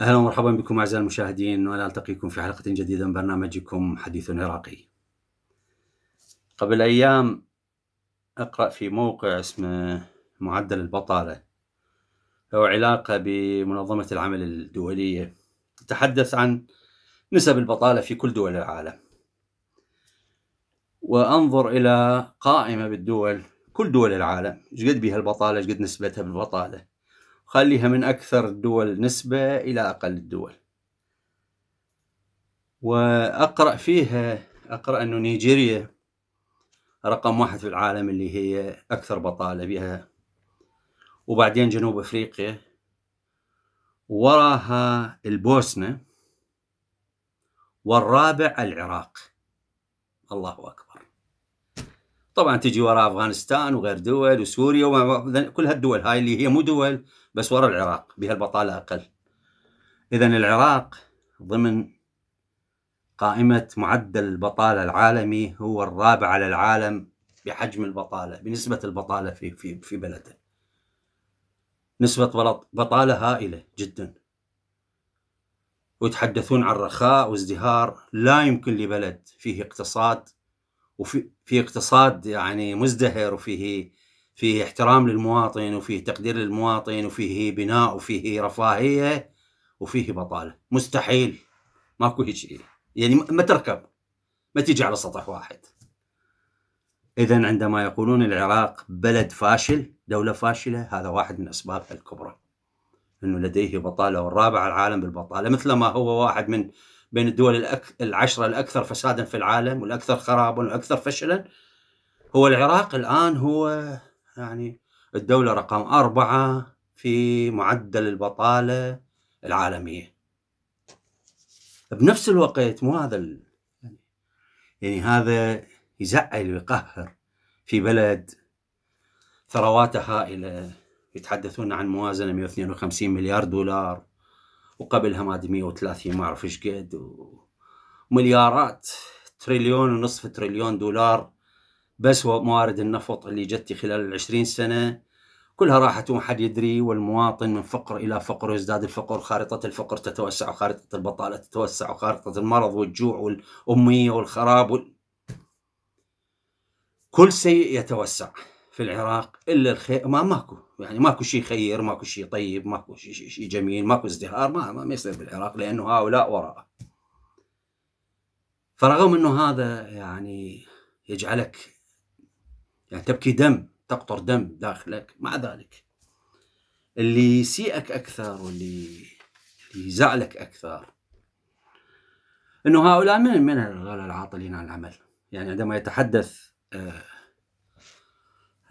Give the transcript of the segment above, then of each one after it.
اهلا ومرحبا بكم اعزائي المشاهدين وانا التقيكم في حلقه جديده من برنامجكم حديث عراقي. قبل ايام اقرا في موقع اسمه معدل البطاله له علاقة بمنظمة العمل الدولية تتحدث عن نسب البطالة في كل دول العالم وأنظر إلى قائمة بالدول كل دول العالم قد بها البطالة قد نسبتها بالبطالة خليها من أكثر الدول نسبة إلى أقل الدول وأقرأ فيها أقرأ أنه نيجيريا رقم واحد في العالم اللي هي أكثر بطالة بها وبعدين جنوب افريقيا وراها البوسنه والرابع العراق الله اكبر طبعا تجي وراء افغانستان وغير دول وسوريا كل هالدول هاي اللي هي مو دول بس وراء العراق بها البطاله اقل اذا العراق ضمن قائمة معدل البطالة العالمي هو الرابع على العالم بحجم البطالة بنسبة البطالة في في في بلده نسبة بطالة هائلة جدا ويتحدثون عن رخاء وازدهار لا يمكن لبلد فيه اقتصاد وفي في اقتصاد يعني مزدهر وفيه فيه احترام للمواطن وفيه تقدير للمواطن وفيه بناء وفيه رفاهية وفيه بطالة مستحيل ماكو هيك يعني ما تركب ما تيجي على سطح واحد إذا عندما يقولون العراق بلد فاشل دولة فاشلة هذا واحد من أسبابها الكبرى أنه لديه بطالة والرابع العالم بالبطالة مثل ما هو واحد من بين الدول الأك... العشرة الأكثر فسادا في العالم والأكثر خرابا والأكثر فشلا هو العراق الآن هو يعني الدولة رقم أربعة في معدل البطالة العالمية بنفس الوقت مو هذا ال... يعني هذا يزعل ويقهر في بلد ثرواته هائلة يتحدثون عن موازنة 152 مليار دولار وقبلها ما 130 ما اعرف ايش قد ومليارات تريليون ونصف تريليون دولار بس موارد النفط اللي جت خلال العشرين سنة كلها راحت وما حد يدري والمواطن من فقر إلى فقر يزداد الفقر خارطة الفقر تتوسع وخارطة البطالة تتوسع وخارطة المرض والجوع والأمية والخراب وال... كل شيء يتوسع في العراق الا الخير ما ماكو يعني ماكو شيء خير ماكو شيء طيب ماكو شيء شي جميل ماكو ازدهار ما ما يصير بالعراق لانه هؤلاء وراءه فرغم انه هذا يعني يجعلك يعني تبكي دم تقطر دم داخلك مع ذلك اللي يسيئك اكثر واللي اللي يزعلك اكثر انه هؤلاء من من العاطلين عن العمل يعني عندما يتحدث آه،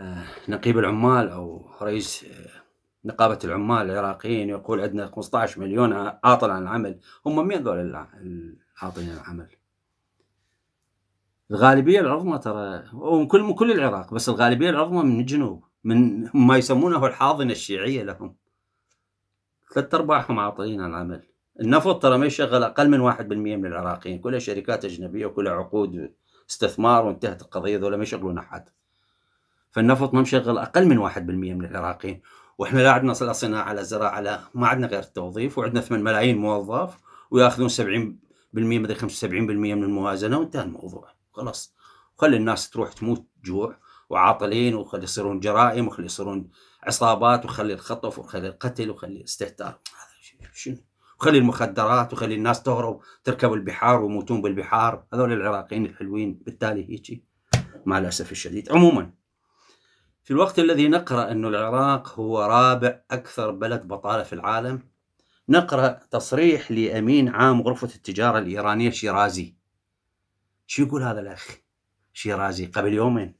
آه، نقيب العمال او رئيس آه، نقابه العمال العراقيين يقول عندنا 15 مليون عاطل عن العمل هم مين ذول العاطلين عن العمل الغالبيه العظمى ترى وكل كل العراق بس الغالبيه العظمى من الجنوب من ما يسمونه الحاضنه الشيعيه لهم ثلاث ارباعهم عاطلين عن العمل النفط ترى ما يشغل اقل من 1% من العراقيين كلها شركات اجنبيه وكلها عقود استثمار وانتهت القضيه ذولا ما يشغلون احد فالنفط ما مشغل اقل من 1% من العراقيين واحنا لا عندنا لا صناعه لا زراعه لا ما عندنا غير التوظيف وعندنا 8 ملايين موظف وياخذون 70% مدري 75% من الموازنه وانتهى الموضوع خلاص خلي الناس تروح تموت جوع وعاطلين وخلي يصيرون جرائم وخلي يصيرون عصابات وخلي الخطف وخلي القتل وخلي الاستهتار هذا شنو وخلي المخدرات وخلي الناس تهرب تركب البحار ويموتون بالبحار هذول العراقيين الحلوين بالتالي هيجي مع الأسف الشديد عموما في الوقت الذي نقرأ أن العراق هو رابع أكثر بلد بطالة في العالم نقرأ تصريح لأمين عام غرفة التجارة الإيرانية شيرازي شو يقول هذا الأخ شيرازي قبل يومين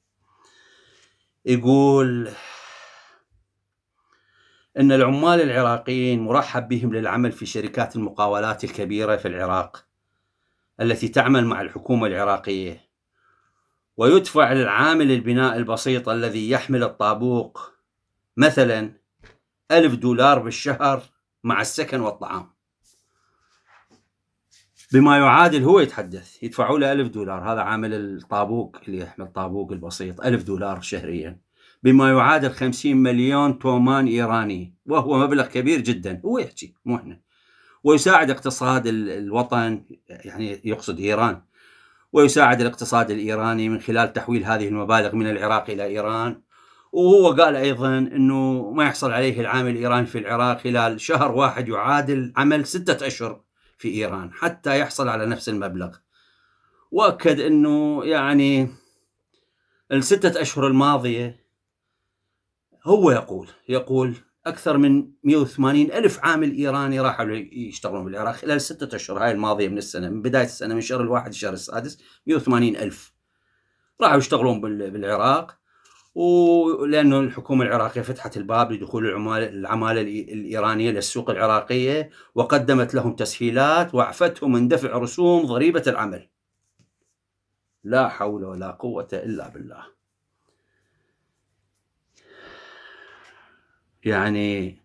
يقول أن العمال العراقيين مرحب بهم للعمل في شركات المقاولات الكبيرة في العراق التي تعمل مع الحكومة العراقية ويدفع للعامل البناء البسيط الذي يحمل الطابوق مثلا ألف دولار بالشهر مع السكن والطعام بما يعادل هو يتحدث يدفعوا له ألف دولار هذا عامل الطابوق اللي يحمل طابوق البسيط ألف دولار شهريا بما يعادل 50 مليون تومان إيراني وهو مبلغ كبير جدا هو يحكي مو احنا ويساعد اقتصاد الوطن يعني يقصد إيران ويساعد الاقتصاد الإيراني من خلال تحويل هذه المبالغ من العراق إلى إيران وهو قال أيضا أنه ما يحصل عليه العامل الإيراني في العراق خلال شهر واحد يعادل عمل ستة أشهر في إيران حتى يحصل على نفس المبلغ وأكد أنه يعني الستة أشهر الماضية هو يقول يقول أكثر من 180 ألف عامل إيراني راحوا يشتغلون بالعراق خلال ستة أشهر هاي الماضية من السنة من بداية السنة من شهر الواحد شهر السادس 180 ألف راحوا يشتغلون بالعراق ولأنه الحكومة العراقية فتحت الباب لدخول العمال العمالة الإيرانية للسوق العراقية وقدمت لهم تسهيلات وعفتهم من دفع رسوم ضريبة العمل لا حول ولا قوة إلا بالله يعني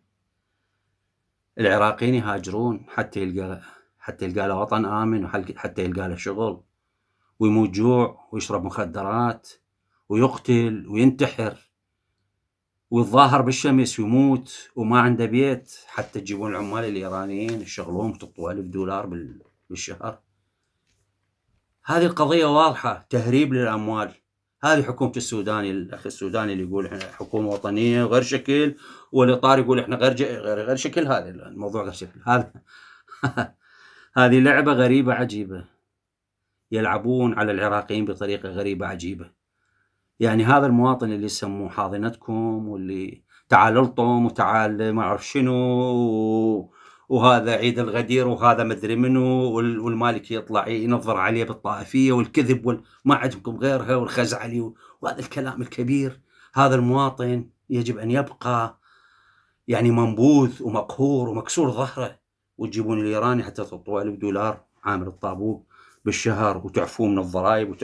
العراقيين يهاجرون حتى يلقى حتى يلقى له وطن آمن وحتى يلقى له شغل ويموت جوع ويشرب مخدرات ويقتل وينتحر ويتظاهر بالشمس ويموت وما عنده بيت حتى تجيبون العمال الايرانيين يشغلوهم الف دولار بالشهر هذه القضيه واضحه تهريب للاموال هذه حكومة السوداني الأخ السوداني اللي يقول احنا حكومة وطنية غير شكل والإطار يقول احنا غير غير, غير شكل هذا الموضوع غير شكل هذا هذه لعبة غريبة عجيبة يلعبون على العراقيين بطريقة غريبة عجيبة يعني هذا المواطن اللي يسموه حاضنتكم واللي تعال الطم وتعال ما اعرف شنو وهذا عيد الغدير وهذا مدري منو والمالكي يطلع ينظر عليه بالطائفيه والكذب وما عندكم غيرها والخزعلي وهذا الكلام الكبير هذا المواطن يجب ان يبقى يعني منبوذ ومقهور ومكسور ظهره وتجيبون الايراني حتى تعطوه ألف دولار عامل الطابوق بالشهر وتعفوه من الضرائب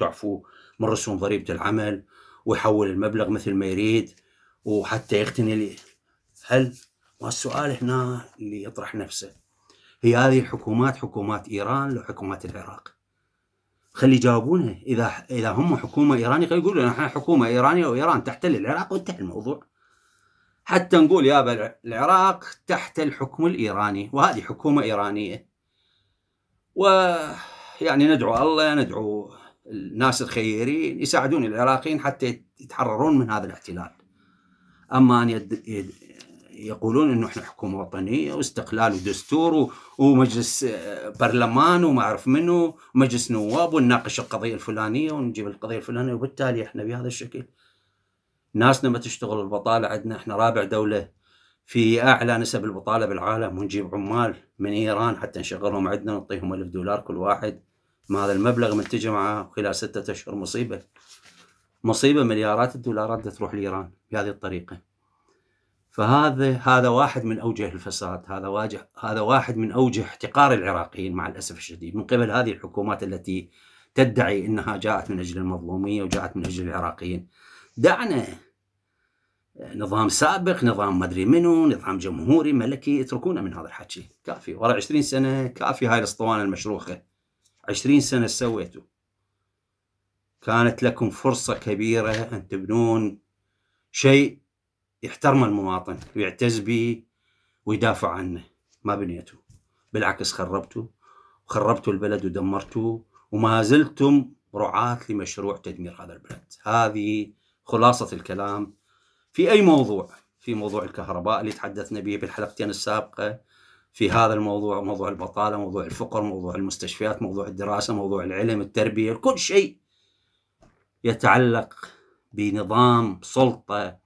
وتعفوه من رسوم ضريبه العمل ويحول المبلغ مثل ما يريد وحتى يغتني هل والسؤال هنا اللي يطرح نفسه هي هذه الحكومات حكومات إيران لو حكومات العراق خلي يجاوبونا إذا إذا هم حكومة إيرانية خلي يقولوا احنا حكومة إيرانية وإيران تحتل العراق وانتهى الموضوع حتى نقول يابا العراق تحت الحكم الإيراني وهذه حكومة إيرانية ويعني ندعو الله ندعو الناس الخيرين يساعدون العراقيين حتى يتحررون من هذا الاحتلال أما أن يد... يقولون انه احنا حكومه وطنيه واستقلال ودستور ومجلس آه، برلمان وما اعرف منو مجلس نواب ونناقش القضيه الفلانيه ونجيب القضيه الفلانيه وبالتالي احنا بهذا الشكل ناسنا ما تشتغل البطاله عندنا احنا رابع دوله في اعلى نسب البطاله بالعالم ونجيب عمال من ايران حتى نشغلهم عندنا نعطيهم 1000 دولار كل واحد ما هذا المبلغ ملتجي معاه خلال ستة اشهر مصيبه مصيبه مليارات الدولارات تروح لايران بهذه الطريقه فهذا هذا واحد من اوجه الفساد، هذا واجه هذا واحد من اوجه احتقار العراقيين مع الاسف الشديد من قبل هذه الحكومات التي تدعي انها جاءت من اجل المظلوميه وجاءت من اجل العراقيين. دعنا نظام سابق، نظام مدري منو، نظام جمهوري ملكي، اتركونا من هذا الحكي، كافي، ورا 20 سنه كافي هاي الاسطوانه المشروخه. 20 سنه سويتوا. كانت لكم فرصه كبيره ان تبنون شيء يحترم المواطن ويعتز به ويدافع عنه ما بنيته بالعكس خربته وخربتوا البلد ودمرتوه وما زلتم رعاة لمشروع تدمير هذا البلد هذه خلاصة الكلام في أي موضوع في موضوع الكهرباء اللي تحدثنا به بالحلقتين السابقة في هذا الموضوع موضوع البطالة موضوع الفقر موضوع المستشفيات موضوع الدراسة موضوع العلم التربية كل شيء يتعلق بنظام سلطة